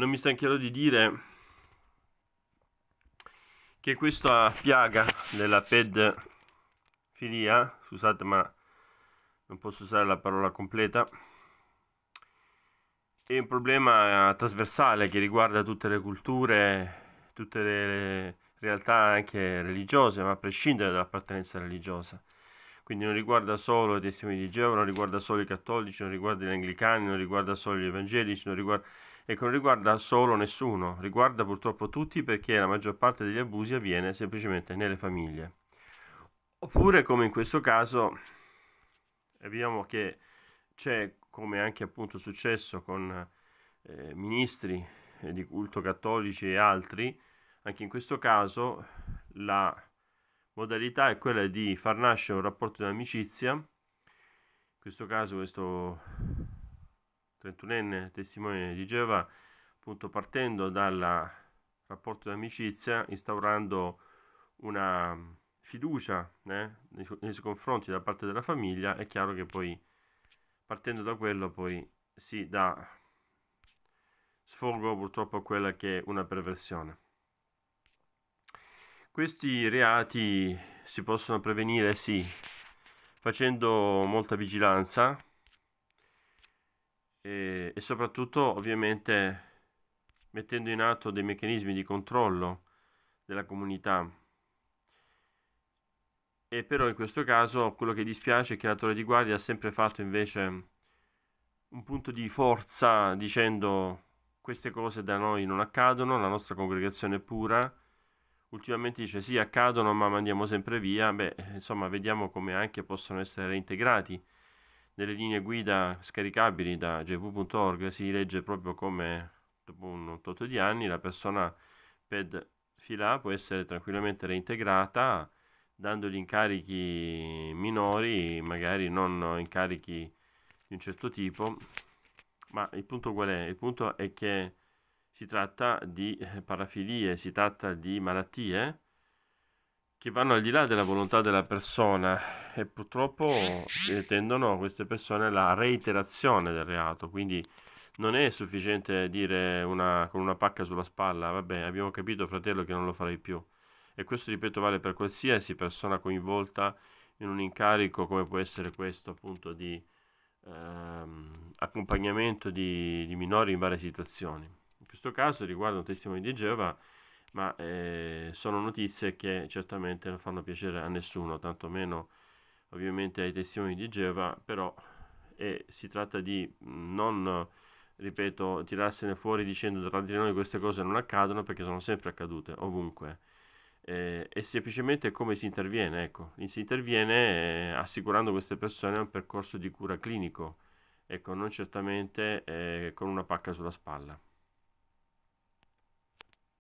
non mi stancherò di dire che questa piaga della pedfilia, scusate ma non posso usare la parola completa, è un problema trasversale che riguarda tutte le culture, tutte le realtà anche religiose, ma a prescindere dall'appartenenza religiosa. Quindi non riguarda solo i testimoni di Geova, non riguarda solo i cattolici, non riguarda gli anglicani, non riguarda solo gli evangelici, non riguarda e che non riguarda solo nessuno, riguarda purtroppo tutti perché la maggior parte degli abusi avviene semplicemente nelle famiglie. Oppure come in questo caso vediamo che c'è come anche appunto successo con eh, ministri eh, di culto cattolici e altri, anche in questo caso la modalità è quella di far nascere un rapporto di amicizia, in questo caso questo 31enne testimone di Geova, appunto partendo dal rapporto di amicizia, instaurando una mm, fiducia eh, nei suoi confronti da parte della famiglia, è chiaro che poi partendo da quello poi si dà sfogo purtroppo a quella che è una perversione. Questi reati si possono prevenire, sì, facendo molta vigilanza, e, e soprattutto ovviamente mettendo in atto dei meccanismi di controllo della comunità. E però in questo caso quello che dispiace è che la torre di guardia ha sempre fatto invece un punto di forza dicendo queste cose da noi non accadono, la nostra congregazione è pura. Ultimamente dice sì accadono ma mandiamo sempre via, beh insomma vediamo come anche possono essere reintegrati nelle linee guida scaricabili da jv.org si legge proprio come dopo un tot di anni la persona ped fila può essere tranquillamente reintegrata dandogli incarichi minori, magari non incarichi di un certo tipo, ma il punto qual è? Il punto è che si tratta di parafilie, si tratta di malattie che vanno al di là della volontà della persona e purtroppo eh, tendono queste persone alla reiterazione del reato, quindi non è sufficiente dire una, con una pacca sulla spalla, vabbè abbiamo capito fratello che non lo farei più. E questo, ripeto, vale per qualsiasi persona coinvolta in un incarico come può essere questo appunto di ehm, accompagnamento di, di minori in varie situazioni. In questo caso riguarda un testimone di Geova ma eh, sono notizie che certamente non fanno piacere a nessuno, tantomeno ovviamente ai testimoni di Geova, però eh, si tratta di mhmm, non, ripeto, tirarsene fuori dicendo tra di noi queste cose non accadono perché sono sempre accadute, ovunque. Eh, è semplicemente come si interviene, ecco, si interviene eh, assicurando queste persone un percorso di cura clinico, ecco, non certamente eh, con una pacca sulla spalla.